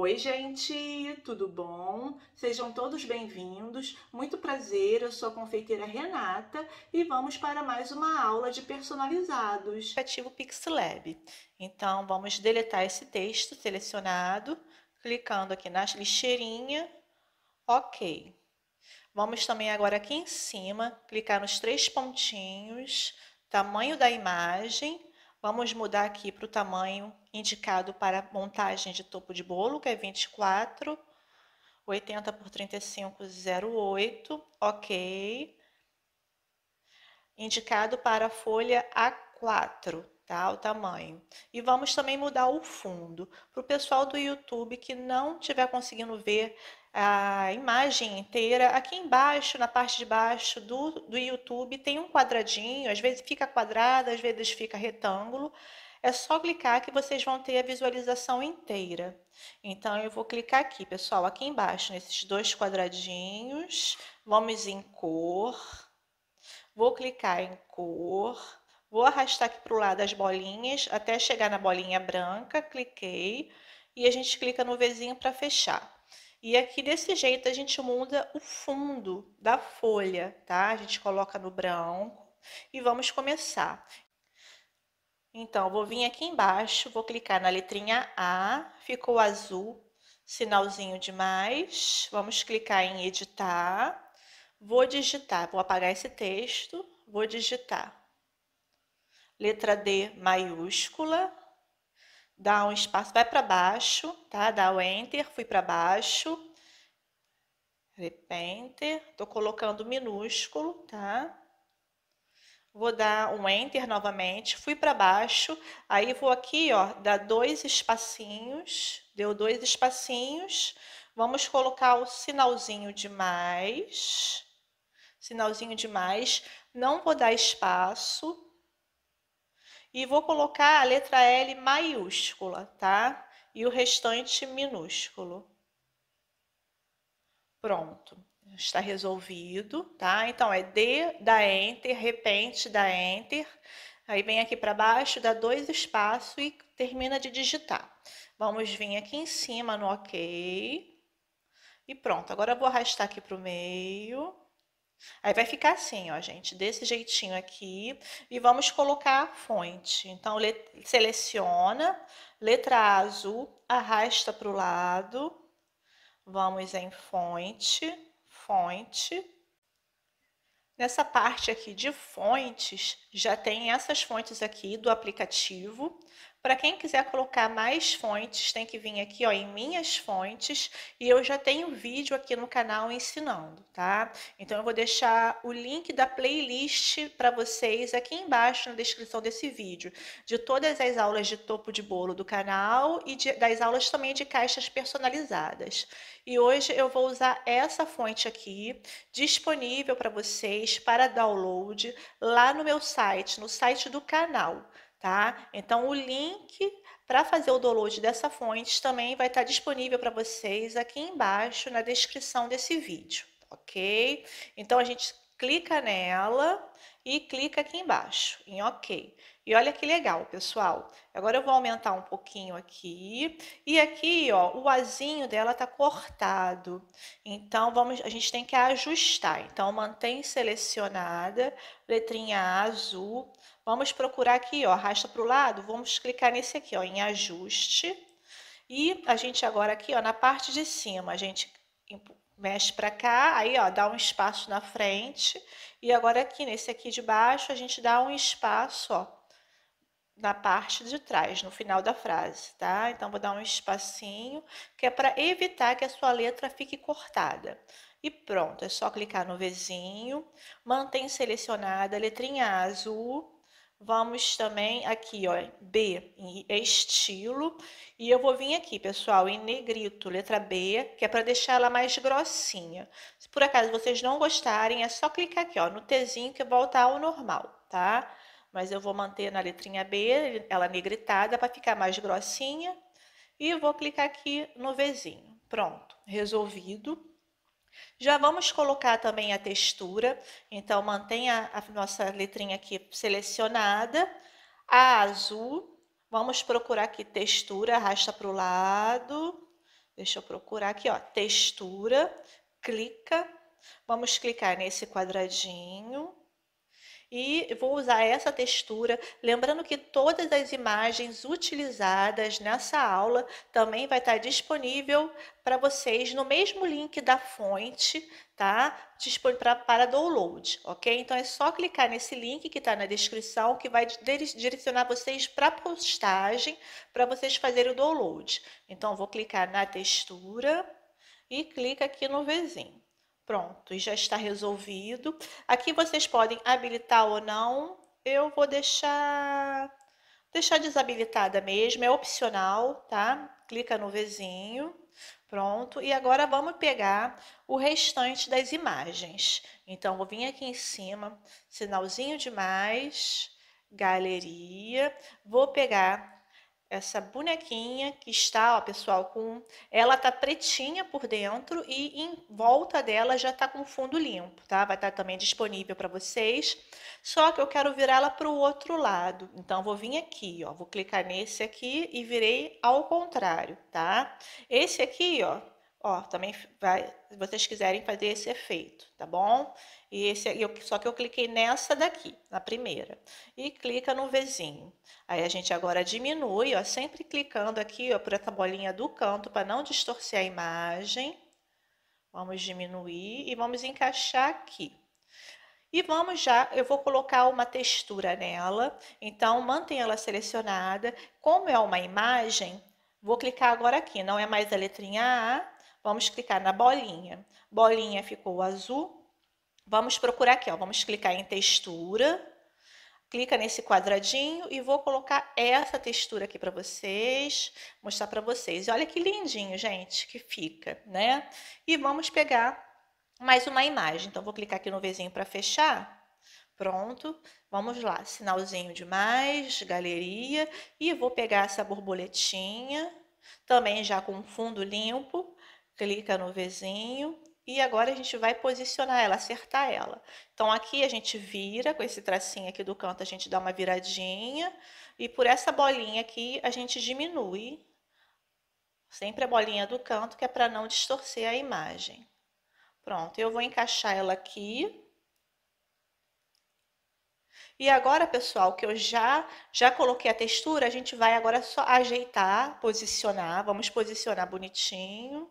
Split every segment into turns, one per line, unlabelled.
Oi, gente, tudo bom? Sejam todos bem-vindos. Muito prazer, eu sou a confeiteira Renata e vamos para mais uma aula de personalizados. Ativo PixLab. Então, vamos deletar esse texto selecionado, clicando aqui na lixeirinha. OK. Vamos também agora aqui em cima, clicar nos três pontinhos, tamanho da imagem Vamos mudar aqui para o tamanho indicado para montagem de topo de bolo, que é 24, 80 por 35, 08, ok. Indicado para a folha A4, tá? O tamanho. E vamos também mudar o fundo. Para o pessoal do YouTube que não estiver conseguindo ver a imagem inteira. Aqui embaixo, na parte de baixo do, do YouTube, tem um quadradinho, às vezes fica quadrado, às vezes fica retângulo. É só clicar que vocês vão ter a visualização inteira. Então, eu vou clicar aqui, pessoal, aqui embaixo, nesses dois quadradinhos. Vamos em cor. Vou clicar em cor. Vou arrastar aqui para o lado as bolinhas até chegar na bolinha branca. Cliquei. E a gente clica no Vzinho para fechar. E aqui desse jeito a gente muda o fundo da folha, tá? A gente coloca no branco e vamos começar. Então, vou vir aqui embaixo, vou clicar na letrinha A, ficou azul, sinalzinho de mais. Vamos clicar em editar. Vou digitar, vou apagar esse texto, vou digitar. Letra D maiúscula, dá um espaço, vai para baixo, tá? Dá o Enter, fui para baixo. Repente, tô colocando minúsculo, tá? Vou dar um Enter novamente, fui para baixo, aí vou aqui, ó, dá dois espacinhos, deu dois espacinhos. Vamos colocar o sinalzinho de mais, sinalzinho de mais. Não vou dar espaço, e vou colocar a letra L maiúscula, tá? E o restante minúsculo. Pronto. Está resolvido, tá? Então, é D, dá Enter, repente, dá Enter. Aí vem aqui para baixo, dá dois espaços e termina de digitar. Vamos vir aqui em cima no OK. E pronto, agora eu vou arrastar aqui para o meio. Aí vai ficar assim, ó, gente, desse jeitinho aqui. E vamos colocar a fonte. Então, seleciona, letra azul, arrasta para o lado. Vamos em fonte, fonte. Nessa parte aqui de fontes, já tem essas fontes aqui do aplicativo. Para quem quiser colocar mais fontes, tem que vir aqui ó, em minhas fontes e eu já tenho vídeo aqui no canal ensinando, tá? Então eu vou deixar o link da playlist para vocês aqui embaixo na descrição desse vídeo, de todas as aulas de topo de bolo do canal e de, das aulas também de caixas personalizadas. E hoje eu vou usar essa fonte aqui, disponível para vocês para download lá no meu site, no site do canal tá? Então o link para fazer o download dessa fonte também vai estar tá disponível para vocês aqui embaixo na descrição desse vídeo, ok? Então a gente clica nela e clica aqui embaixo em OK. E olha que legal, pessoal. Agora eu vou aumentar um pouquinho aqui. E aqui, ó, o azinho dela tá cortado. Então, vamos, a gente tem que ajustar. Então, mantém selecionada, letrinha azul. Vamos procurar aqui, ó, arrasta para o lado. Vamos clicar nesse aqui, ó, em ajuste. E a gente agora aqui, ó, na parte de cima, a gente mexe para cá, aí ó, dá um espaço na frente, e agora aqui nesse aqui de baixo a gente dá um espaço, ó, na parte de trás, no final da frase, tá? Então vou dar um espacinho que é para evitar que a sua letra fique cortada. E pronto, é só clicar no Vzinho, mantém selecionada a letrinha azul. Vamos também aqui, ó, B em estilo, e eu vou vir aqui, pessoal, em negrito, letra B, que é para deixar ela mais grossinha. Se por acaso vocês não gostarem, é só clicar aqui, ó, no Tzinho que volta ao normal, tá? mas eu vou manter na letrinha B, ela negritada, para ficar mais grossinha. E vou clicar aqui no Vzinho. Pronto, resolvido. Já vamos colocar também a textura, então mantenha a nossa letrinha aqui selecionada, a azul, vamos procurar aqui textura, arrasta para o lado, deixa eu procurar aqui, ó, textura, clica, vamos clicar nesse quadradinho, e vou usar essa textura. Lembrando que todas as imagens utilizadas nessa aula também vai estar disponível para vocês no mesmo link da fonte, tá? Para, para download, ok? Então é só clicar nesse link que está na descrição que vai direcionar vocês para a postagem para vocês fazerem o download. Então vou clicar na textura e clica aqui no vizinho. Pronto, e já está resolvido. Aqui vocês podem habilitar ou não. Eu vou deixar deixar desabilitada mesmo, é opcional, tá? Clica no vizinho. Pronto, e agora vamos pegar o restante das imagens. Então, vou vir aqui em cima, sinalzinho de mais, galeria, vou pegar essa bonequinha que está, ó, pessoal, com ela tá pretinha por dentro e em volta dela já tá com fundo limpo, tá? Vai estar tá também disponível para vocês. Só que eu quero virá-la para o outro lado. Então vou vir aqui, ó, vou clicar nesse aqui e virei ao contrário, tá? Esse aqui, ó, Ó, também vai, se vocês quiserem fazer esse efeito, tá bom? E esse, eu, só que eu cliquei nessa daqui, na primeira, e clica no Vzinho. Aí a gente agora diminui, ó, sempre clicando aqui, ó, por essa bolinha do canto para não distorcer a imagem. Vamos diminuir e vamos encaixar aqui. E vamos já, eu vou colocar uma textura nela, então mantenha ela selecionada. Como é uma imagem, vou clicar agora aqui, não é mais a letrinha A, Vamos clicar na bolinha. Bolinha ficou azul. Vamos procurar aqui, ó. Vamos clicar em textura. Clica nesse quadradinho e vou colocar essa textura aqui para vocês, mostrar para vocês. Olha que lindinho, gente, que fica, né? E vamos pegar mais uma imagem. Então, vou clicar aqui no Vzinho para fechar. Pronto, vamos lá, sinalzinho de mais, galeria, e vou pegar essa borboletinha, também já com fundo limpo, clica no Vzinho e agora a gente vai posicionar ela, acertar ela. Então aqui a gente vira, com esse tracinho aqui do canto a gente dá uma viradinha e por essa bolinha aqui a gente diminui, sempre a bolinha do canto que é para não distorcer a imagem. Pronto, eu vou encaixar ela aqui. E agora, pessoal, que eu já já coloquei a textura, a gente vai agora só ajeitar, posicionar, vamos posicionar bonitinho.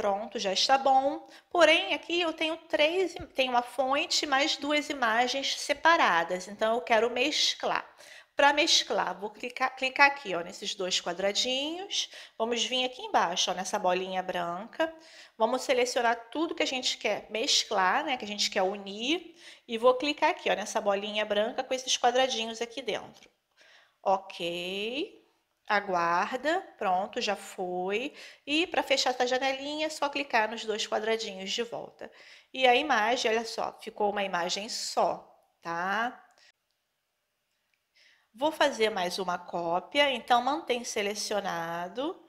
Pronto, já está bom. Porém, aqui eu tenho três, tenho uma fonte mais duas imagens separadas. Então, eu quero mesclar. Para mesclar, vou clicar, clicar aqui ó, nesses dois quadradinhos. Vamos vir aqui embaixo, ó, nessa bolinha branca. Vamos selecionar tudo que a gente quer mesclar, né? Que a gente quer unir. E vou clicar aqui ó, nessa bolinha branca com esses quadradinhos aqui dentro. Ok aguarda, pronto, já foi. E para fechar essa janelinha, é só clicar nos dois quadradinhos de volta. E a imagem, olha só, ficou uma imagem só, tá? Vou fazer mais uma cópia, então mantém selecionado.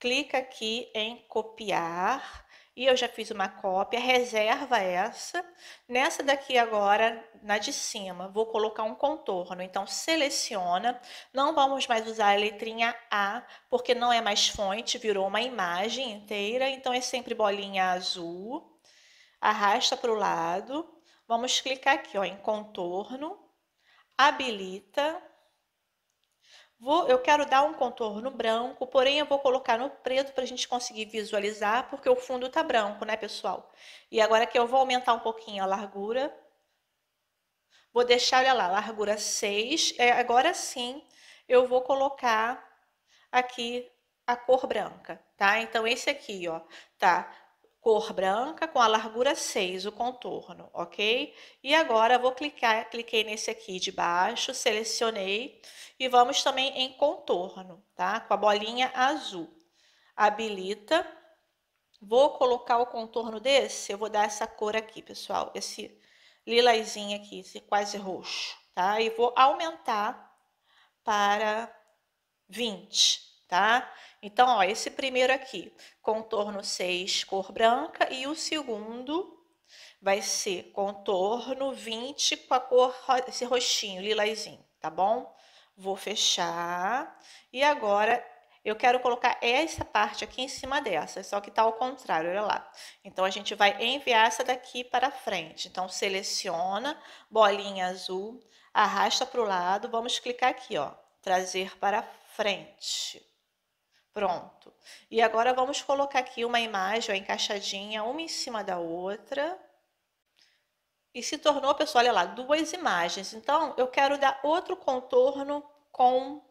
Clica aqui em copiar e eu já fiz uma cópia, reserva essa. Nessa daqui agora, na de cima, vou colocar um contorno. Então, seleciona. Não vamos mais usar a letrinha A, porque não é mais fonte, virou uma imagem inteira. Então, é sempre bolinha azul. Arrasta para o lado. Vamos clicar aqui ó, em contorno. Habilita. Vou, eu quero dar um contorno branco, porém eu vou colocar no preto para a gente conseguir visualizar, porque o fundo está branco, né, pessoal? E agora que eu vou aumentar um pouquinho a largura. Vou deixar, olha lá, largura 6. É, agora sim, eu vou colocar aqui a cor branca, tá? Então, esse aqui, ó, tá? cor branca com a largura 6, o contorno, ok? E agora vou clicar, cliquei nesse aqui de baixo, selecionei e vamos também em contorno, tá? Com a bolinha azul. Habilita. Vou colocar o contorno desse, eu vou dar essa cor aqui, pessoal, esse lilazinho aqui, esse quase roxo, tá? E vou aumentar para 20, tá? Então, ó, esse primeiro aqui, contorno 6, cor branca, e o segundo vai ser contorno 20 com a cor, esse roxinho, lilazinho, tá bom? Vou fechar. E agora, eu quero colocar essa parte aqui em cima dessa, só que tá ao contrário, olha lá. Então, a gente vai enviar essa daqui para frente. Então, seleciona, bolinha azul, arrasta para o lado, vamos clicar aqui, ó, trazer para frente. Pronto. E agora vamos colocar aqui uma imagem ó, encaixadinha, uma em cima da outra. E se tornou, pessoal, olha lá, duas imagens. Então, eu quero dar outro contorno com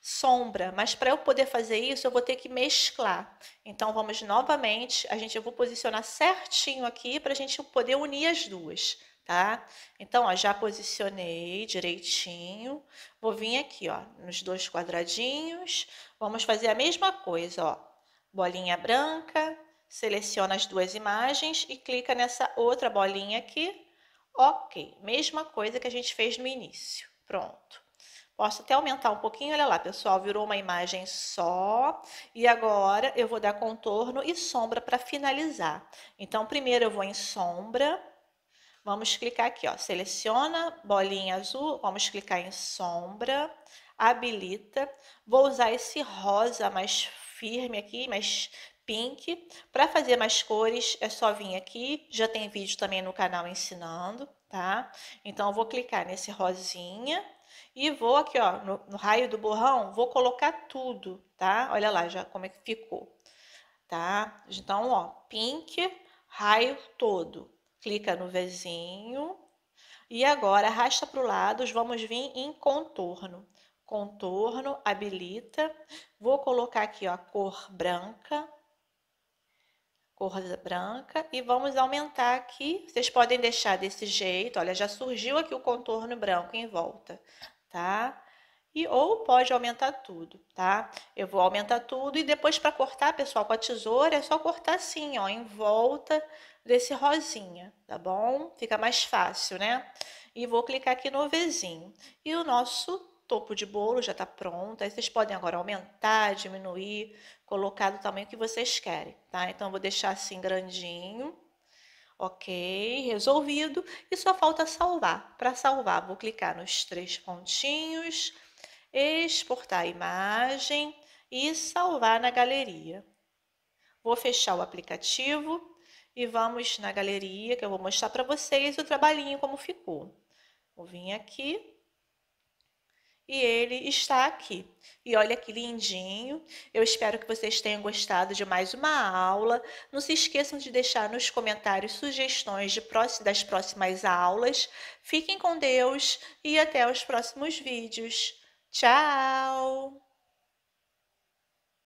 sombra, mas para eu poder fazer isso, eu vou ter que mesclar. Então, vamos novamente, a gente, eu vou posicionar certinho aqui para a gente poder unir as duas tá? Então, ó, já posicionei direitinho. Vou vir aqui, ó, nos dois quadradinhos. Vamos fazer a mesma coisa, ó. Bolinha branca, seleciona as duas imagens e clica nessa outra bolinha aqui. Ok, mesma coisa que a gente fez no início. Pronto. Posso até aumentar um pouquinho, olha lá, pessoal, virou uma imagem só. E agora eu vou dar contorno e sombra para finalizar. Então, primeiro eu vou em sombra Vamos clicar aqui, ó, seleciona, bolinha azul, vamos clicar em sombra, habilita. Vou usar esse rosa mais firme aqui, mais pink. Para fazer mais cores, é só vir aqui, já tem vídeo também no canal ensinando, tá? Então, vou clicar nesse rosinha e vou aqui, ó, no, no raio do borrão, vou colocar tudo, tá? Olha lá já como é que ficou, tá? Então, ó, pink, raio todo clica no Vzinho e agora arrasta para o lado, vamos vir em contorno. Contorno, habilita, vou colocar aqui ó, cor branca, cor branca e vamos aumentar aqui. Vocês podem deixar desse jeito, olha, já surgiu aqui o contorno branco em volta, tá? E ou pode aumentar tudo, tá? Eu vou aumentar tudo e depois para cortar, pessoal, com a tesoura é só cortar assim, ó, em volta desse rosinha, tá bom? Fica mais fácil, né? E vou clicar aqui no Vzinho. E o nosso topo de bolo já tá pronto. Aí vocês podem agora aumentar, diminuir, colocar do tamanho que vocês querem, tá? Então, eu vou deixar assim grandinho. Ok, resolvido. E só falta salvar. Para salvar, vou clicar nos três pontinhos, exportar a imagem e salvar na galeria. Vou fechar o aplicativo e vamos na galeria que eu vou mostrar para vocês o trabalhinho como ficou. Vou vir aqui e ele está aqui. E olha que lindinho. Eu espero que vocês tenham gostado de mais uma aula. Não se esqueçam de deixar nos comentários sugestões de das próximas aulas. Fiquem com Deus e até os próximos vídeos. Tchau!